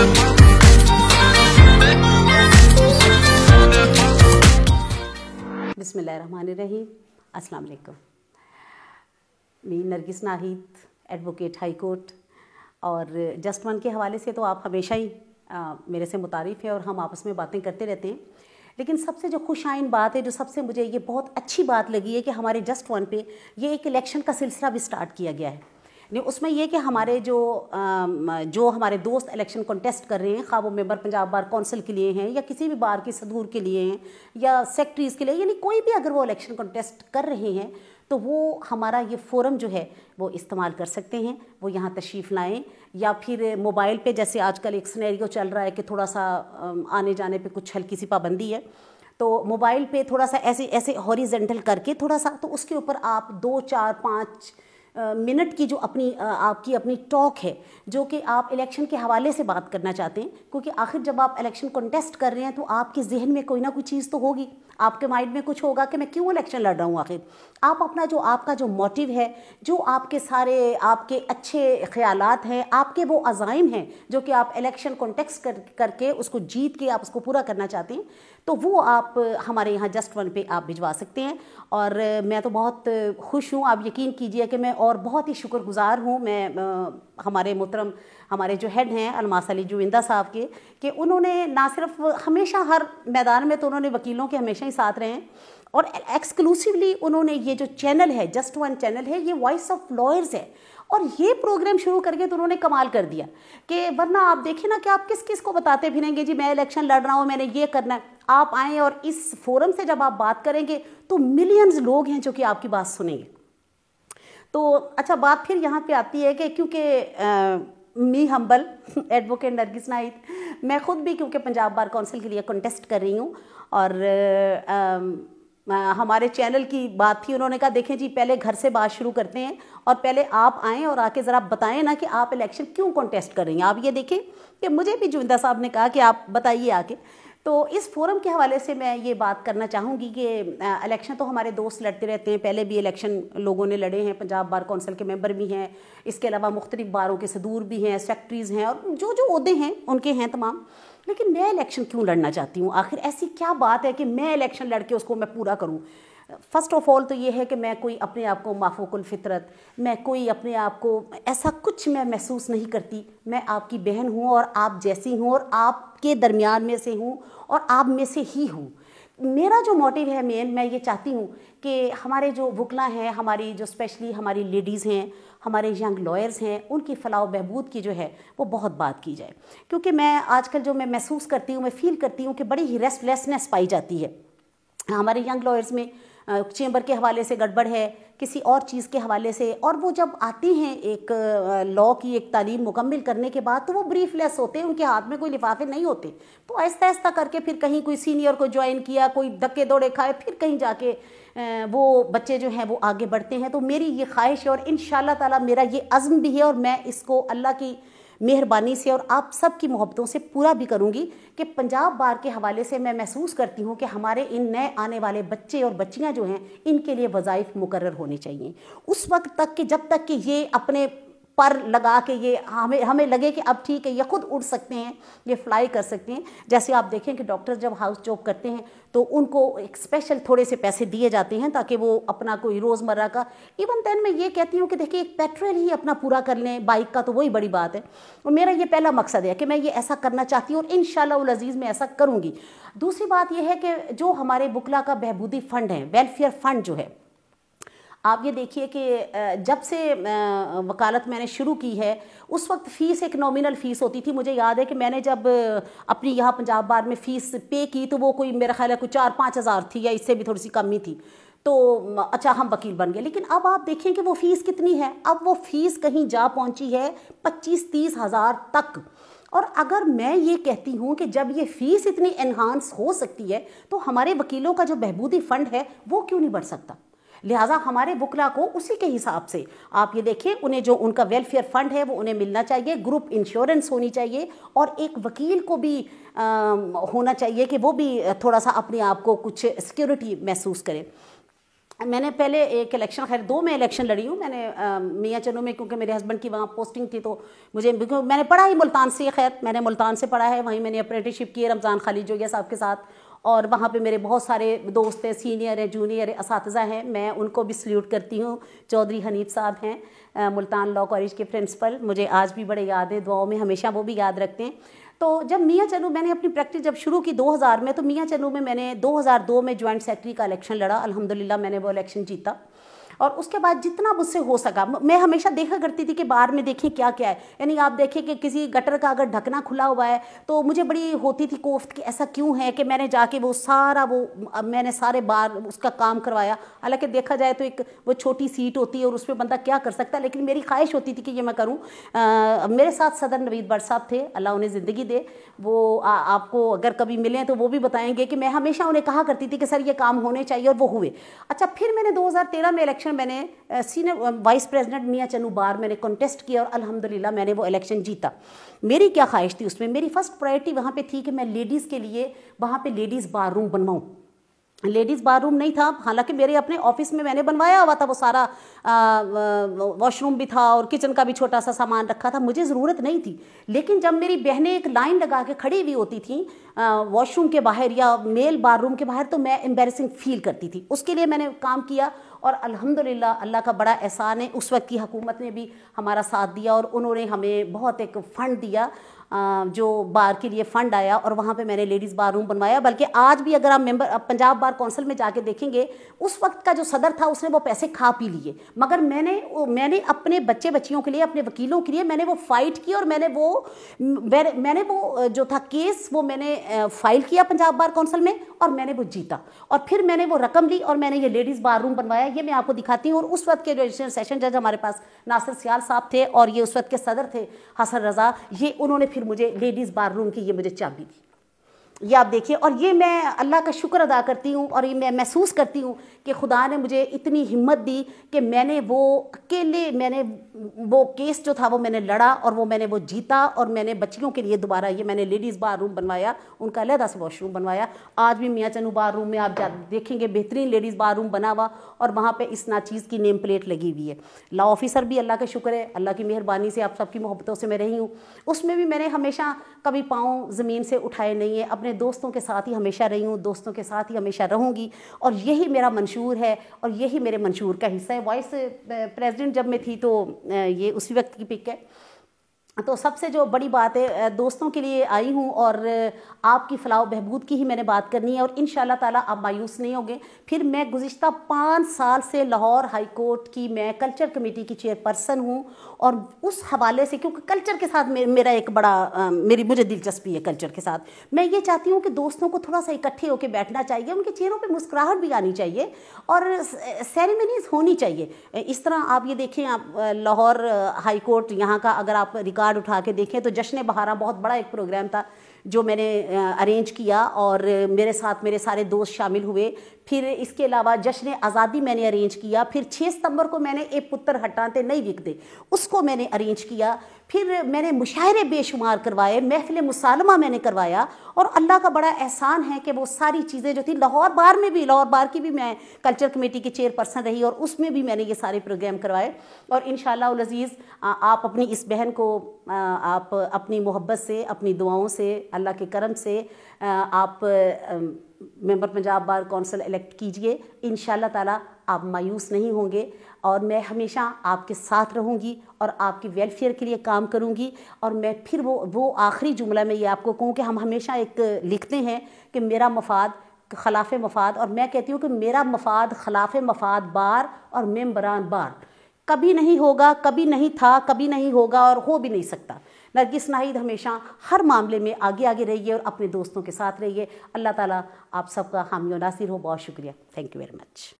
बिसमीम अस्सलाम वालेकुम मैं Nargis Nahid advocate high court और जस्ट वन के हवाले से तो आप हमेशा ही आ, मेरे से मुतारफ़ हैं और हम आपस में बातें करते रहते हैं लेकिन सबसे जो खुश बात है जो सबसे मुझे ये बहुत अच्छी बात लगी है कि हमारे जस्ट वन पे ये एक इलेक्शन का सिलसिला भी स्टार्ट किया गया है नहीं उसमें यह कि हमारे जो जो हमारे दोस्त इलेक्शन कॉन्टेस्ट कर रहे हैं खा वो मेंबर पंजाब बार कौंसिल के लिए हैं या किसी भी बार की सदूर के लिए हैं या सेक्रेटरीज़ के लिए यानी कोई भी अगर वो इलेक्शन कॉन्टेस्ट कर रहे हैं तो वो हमारा ये फोरम जो है वो इस्तेमाल कर सकते हैं वो यहाँ तशरीफ़ लाएँ या फिर मोबाइल पे जैसे आजकल एक स्नैरियो चल रहा है कि थोड़ा सा आने जाने पे कुछ हल्की सी पाबंदी है तो मोबाइल पे थोड़ा सा ऐसे ऐसे हॉरिजेंटल करके थोड़ा सा तो उसके ऊपर आप दो चार पाँच मिनट की जो अपनी आपकी अपनी टॉक है जो कि आप इलेक्शन के हवाले से बात करना चाहते हैं क्योंकि आखिर जब आप इलेक्शन कॉन्टेस्ट कर रहे हैं तो आपके जहन में कोई ना कोई चीज़ तो होगी आपके माइंड में कुछ होगा कि मैं क्यों इलेक्शन लड़ रहा हूँ आखिर आप अपना जो आपका जो मोटिव है जो आपके सारे आपके अच्छे ख्याल हैं आपके वो अज़ाइम हैं जो कि आप इलेक्शन कॉन्टेक्स कर करके उसको जीत के आप उसको पूरा करना चाहते हैं तो वो आप हमारे यहाँ जस्ट वन पे आप भिजवा सकते हैं और मैं तो बहुत खुश हूँ आप यकीन कीजिए कि मैं और बहुत ही शुक्रगुजार हूँ मैं हमारे मोहतरम हमारे जो हेड हैं अलमास अली जुविंदा साहब के कि उन्होंने ना सिर्फ हमेशा हर मैदान में तो उन्होंने वकीलों के हमेशा ही साथ रहे हैं और एक्सक्लूसिवली उन्होंने ये जो चैनल है जस्ट वन चैनल है ये वॉइस ऑफ लॉयर्स है और ये प्रोग्राम शुरू करके तो उन्होंने कमाल कर दिया कि वरना आप देखें ना कि आप किस किस को बताते फिरेंगे जी मैं इलेक्शन लड़ रहा हूँ मैंने ये करना है आप आएँ और इस फोरम से जब आप बात करेंगे तो मिलियंस लोग हैं जो कि आपकी बात सुनेंगे तो अच्छा बात फिर यहाँ पे आती है कि क्योंकि me humble advocate Nargis Naid मैं ख़ुद भी क्योंकि पंजाब बार काउंसिल के लिए कंटेस्ट कर रही हूँ और आ, आ, हमारे चैनल की बात थी उन्होंने कहा देखें जी पहले घर से बात शुरू करते हैं और पहले आप आएँ और आके ज़रा बताएं ना कि आप इलेक्शन क्यों कॉन्टेस्ट कर रही हैं आप ये देखें कि मुझे भी जुविंदा साहब ने कहा कि आप बताइए आके तो इस फोरम के हवाले से मैं ये बात करना चाहूँगी कि इलेक्शन तो हमारे दोस्त लड़ते रहते हैं पहले भी इलेक्शन लोगों ने लड़े हैं पंजाब बार कौंसिल के मेंबर भी हैं इसके अलावा मुख्तलिफ बारों के सदूर भी हैं सेक्रेटरीज़ हैं और जो जो अहदे हैं उनके हैं तमाम लेकिन मैं इलेक्शन क्यों लड़ना चाहती हूँ आखिर ऐसी क्या बात है कि मैं इलेक्शन लड़के उसको मैं पूरा करूँ फ़र्स्ट ऑफ़ ऑल तो ये है कि मैं कोई अपने आप को माफोकुल फितरत मैं कोई अपने आप को ऐसा कुछ मैं महसूस नहीं करती मैं आपकी बहन हूँ और आप जैसी हूँ और आपके दरमियान में से हूँ और आप में से ही हूँ मेरा जो मोटिव है मेन मैं ये चाहती हूँ कि हमारे जो वकला हैं हमारी जो स्पेशली हमारी लेडीज़ हैं हमारे यंग लॉयर्स हैं उनकी फलाह बहबूद की जो है वो बहुत बात की जाए क्योंकि मैं आजकल जो मैं महसूस करती हूँ मैं फ़ील करती हूँ कि बड़ी ही रेस्टलेसनेस पाई जाती है हमारे यंग लॉयर्स में चेंबर के हवाले से गड़बड़ है किसी और चीज़ के हवाले से और वो जब आती हैं एक लॉ की एक तालीम मुकम्मल करने के बाद तो वो ब्रीफ लेस होते हैं उनके हाथ में कोई लिफाफे नहीं होते तो आहिस्ता आहिस्ता करके फिर कहीं कोई सीनियर को ज्वाइन किया कोई धक्के दौड़े खाए फिर कहीं जाके वो बच्चे जो हैं वो आगे बढ़ते हैं तो मेरी ये ख्वाहिश है और इन शाह तेरा ये अज़म भी है और मैं इसको अल्लाह की मेहरबानी से और आप सब की मोहब्बतों से पूरा भी करूँगी कि पंजाब बार के हवाले से मैं महसूस करती हूँ कि हमारे इन नए आने वाले बच्चे और बच्चियाँ जो हैं इनके लिए वज़ाइफ मुकर होने चाहिए उस वक्त तक कि जब तक कि ये अपने पर लगा के ये हमें हमें लगे कि अब ठीक है ये खुद उड़ सकते हैं ये फ्लाई कर सकते हैं जैसे आप देखें कि डॉक्टर जब हाउस जॉब करते हैं तो उनको एक स्पेशल थोड़े से पैसे दिए जाते हैं ताकि वो अपना कोई रोज़मर्रा का इवन देन मैं ये कहती हूँ कि देखिए एक पेट्रोल ही अपना पूरा कर लें बाइक का तो वही बड़ी बात है और मेरा ये पहला मकसद है कि मैं ये ऐसा करना चाहती हूँ और इन अजीज़ मैं ऐसा करूँगी दूसरी बात यह है कि जो हमारे बुकला का बहबूदी फ़ंड है वेलफेयर फ़ंड जो है आप ये देखिए कि जब से वकालत मैंने शुरू की है उस वक्त फ़ीस एक नॉमिनल फ़ीस होती थी मुझे याद है कि मैंने जब अपनी यहाँ पंजाब बार में फ़ीस पे की तो वो कोई मेरा ख्याल है कोई चार पाँच हज़ार थी या इससे भी थोड़ी सी कमी थी तो अच्छा हम वकील बन गए लेकिन अब आप देखें कि वो फ़ीस कितनी है अब वो फ़ीस कहीं जा पहुँची है पच्चीस तीस हज़ार तक और अगर मैं ये कहती हूँ कि जब ये फ़ीस इतनी इन्हांस हो सकती है तो हमारे वकीलों का जो बहबूदी फ़ंड है वो क्यों नहीं बढ़ सकता लिहाजा हमारे बुकला को उसी के हिसाब से आप ये देखिए उन्हें जो उनका वेलफेयर फंड है वो उन्हें मिलना चाहिए ग्रुप इंश्योरेंस होनी चाहिए और एक वकील को भी आ, होना चाहिए कि वो भी थोड़ा सा अपने आप को कुछ सिक्योरिटी महसूस करे मैंने पहले एक इलेक्शन खैर दो में इलेक्शन लड़ी हूँ मैंने मियाँ चनू में क्योंकि मेरे हस्बैंड की वहाँ पोस्टिंग थी तो मुझे मैंने पढ़ा ही मुल्तान से खैर मैंने मुल्तान से पढ़ा है वहीं मैंने अप्रेंटिसशिप की है रमज़ान खाली जोगिया साहब के साथ और वहाँ पे मेरे बहुत सारे दोस्त हैं सीनियर हैं जूनियर हैं इस हैं मैं उनको भी सल्यूट करती हूँ चौधरी हनीफ साहब हैं मुल्तान लॉ कॉलेज के प्रिंसिपल मुझे आज भी बड़े याद हैं दुआओं में हमेशा वो भी याद रखते हैं तो जब मियाँ चनू मैंने अपनी प्रैक्टिस जब शुरू की 2000 में तो मियाँ चनू में मैंने 2002 में जॉइंट सेक्रेटरी का इलेक्शन लड़ा अल्हम्दुलिल्लाह मैंने वो इलेक्शन जीता और उसके बाद जितना मुझसे हो सका मैं हमेशा देखा करती थी कि बाहर में देखें क्या क्या है यानी आप देखें कि किसी गटर का अगर ढकना खुला हुआ है तो मुझे बड़ी होती थी कोफ्त कि ऐसा क्यों है कि मैंने जाके वो सारा वो मैंने सारे बार उसका काम करवाया हालांकि देखा जाए तो एक वो छोटी सीट होती है और उसमें बंदा क्या कर सकता है लेकिन मेरी ख्वाहिश होती थी कि ये मैं करूँ मेरे साथ सदर नवीद बट साहब थे अल्लाह उन्हें ज़िंदगी दे वो आ, आपको अगर कभी मिलें तो वो भी बताएंगे कि मैं हमेशा उन्हें कहा करती थी कि सर ये काम होने चाहिए और वो हुए अच्छा फिर मैंने दो में इलेक्शन में मैंने सीनियर वाइस प्रेसिडेंट मियाँ चनू बार मैंने कॉन्टेस्ट किया और अल्हम्दुलिल्लाह मैंने वो इलेक्शन जीता मेरी क्या ख्वाहिश थी उसमें मेरी फ़र्स्ट प्रायोरिटी वहाँ पे थी कि मैं लेडीज़ के लिए वहाँ पे लेडीज़ बार रूम बनवाऊँ लेडीज़ बार रूम नहीं था हालांकि मेरे अपने ऑफिस में मैंने बनवाया हुआ था वो सारा वॉशरूम भी था और किचन का भी छोटा सा सामान रखा था मुझे ज़रूरत नहीं थी लेकिन जब मेरी बहनें एक लाइन लगा के खड़ी हुई होती थी वॉशरूम के बाहर या मेल बार रूम के बाहर तो मैं एम्बेरसिंग फील करती थी उसके लिए मैंने काम किया और अल्हम्दुलिल्लाह अल्लाह का बड़ा एहसान है उस वक्त की हकूमत ने भी हमारा साथ दिया और उन्होंने हमें बहुत एक फ़ंड दिया जो बार के लिए फ़ंड आया और वहाँ पे मैंने लेडीज़ बार रूम बनवाया बल्कि आज भी अगर आप मेंबर पंजाब बार कौंसिल में जाके देखेंगे उस वक्त का जो सदर था उसने वो पैसे खा पी लिए मगर मैंने मैंने अपने बच्चे बच्चियों के लिए अपने वकीलों के लिए मैंने वो फ़ाइट की और मैंने वो मैंने वो जो था केस वो मैंने फ़ाइल किया पंजाब बार कौंसिल में और मैंने वो जीता और फिर मैंने वो रकम ली और मैंने ये लेडीज़ बार रूम बनवाया ये मैं आपको दिखाती हूँ और उस वक्त के रजिस्ट्रेशन सेशन जज हमारे पास नासिर सियाल साहब थे और ये उस वक्त के सदर थे हसन रज़ा ये उन्होंने फिर मुझे लेडीज़ बार रूम की ये मुझे चाबी दी ये आप देखिए और ये मैं अल्लाह का शुक्र अदा करती हूँ और ये मैं महसूस करती हूँ कि खुदा ने मुझे इतनी हिम्मत दी कि मैंने वो अकेले मैंने वो केस जो था वो मैंने लड़ा और वो मैंने वो जीता और मैंने बच्चियों के लिए दोबारा ये मैंने लेडीज़ बार रूम बनवाया उनका अलहदा से वॉशरूम बनवाया आज भी मियाँ चनू बार रूम में आप देखेंगे बेहतरीन लेडीज़ बार रूम बना हुआ और वहाँ पर इस ना चीज़ की नेम प्लेट लगी हुई है ला ऑफिसर भी अल्लाह का शुक्र है अल्लाह की मेहरबानी से आप सबकी मोहब्बतों से मैं रही हूँ उसमें भी मैंने हमेशा कभी पाँव ज़मीन से उठाए नहीं है अपने अपने दोस्तों के साथ ही हमेशा रही हूँ दोस्तों के साथ ही हमेशा रहूँगी और यही मेरा मंशूर है और यही मेरे मंशूर का हिस्सा है वाइस प्रेसिडेंट जब मैं थी तो ये उसी वक्त की पिक है तो सबसे जो बड़ी बात है दोस्तों के लिए आई हूँ और आपकी फलाह बहबूद की ही मैंने बात करनी है और इन ताला आप मायूस नहीं होंगे फिर मैं गुज्त पाँच साल से लाहौर हाई कोर्ट की मैं कल्चर कमेटी की चेयरपर्सन हूँ और उस हवाले से क्योंकि कल्चर के साथ मे, मेरा एक बड़ा आ, मेरी मुझे दिलचस्पी है कल्चर के साथ मैं ये चाहती हूँ कि दोस्तों को थोड़ा सा इकट्ठे होकर बैठना चाहिए उनके चेहरों पर मुस्कुराहट भी आनी चाहिए और सेरेमनीज होनी चाहिए इस तरह आप ये देखें आप लाहौर हाई कोर्ट यहाँ का अगर आप रिकॉर्ड कार्ड उठा के देखें तो जश्न बहारा बहुत बड़ा एक प्रोग्राम था जो मैंने अरेंज किया और मेरे साथ मेरे सारे दोस्त शामिल हुए फिर इसके अलावा जश्न आज़ादी मैंने अरेंज किया फिर 6 सितंबर को मैंने एक पुत्र हटाते नहीं विकते उसको मैंने अरेंज किया फिर मैंने मुशायरे बेशुमार करवाए महफिल मुसालमा मैंने करवाया और अल्लाह का बड़ा एहसान है कि वो सारी चीज़ें जो थी लाहौर बार में भी लाहौर बार की भी मैं कल्चर कमेटी की चेयरपर्सन रही और उसमें भी मैंने ये सारे प्रोग्राम करवाए और इन शजीज़ आप अपनी इस बहन को आप अपनी मोहब्बत से अपनी दुआओं से अल्लाह के करम से आप member Punjab bar council elect कीजिए इन ताला आप मायूस नहीं होंगे और मैं हमेशा आपके साथ रहूँगी और आपके वेलफेयर के लिए काम करूँगी और मैं फिर वो वो आखिरी जुमला में ये आपको कहूँ कि हम हमेशा एक लिखते हैं कि मेरा मफाद खलाफ मफाद और मैं कहती हूँ कि मेरा मफाद खलाफ मफाद बार और मेम्बरान बार कभी नहीं होगा कभी नहीं था कभी नहीं होगा और हो भी नहीं सकता नरगिस नाहिद हमेशा हर मामले में आगे आगे रहिए और अपने दोस्तों के साथ रहिए अल्लाह ताला आप सबका हामी नासिर हो बहुत शुक्रिया थैंक यू वेरी मच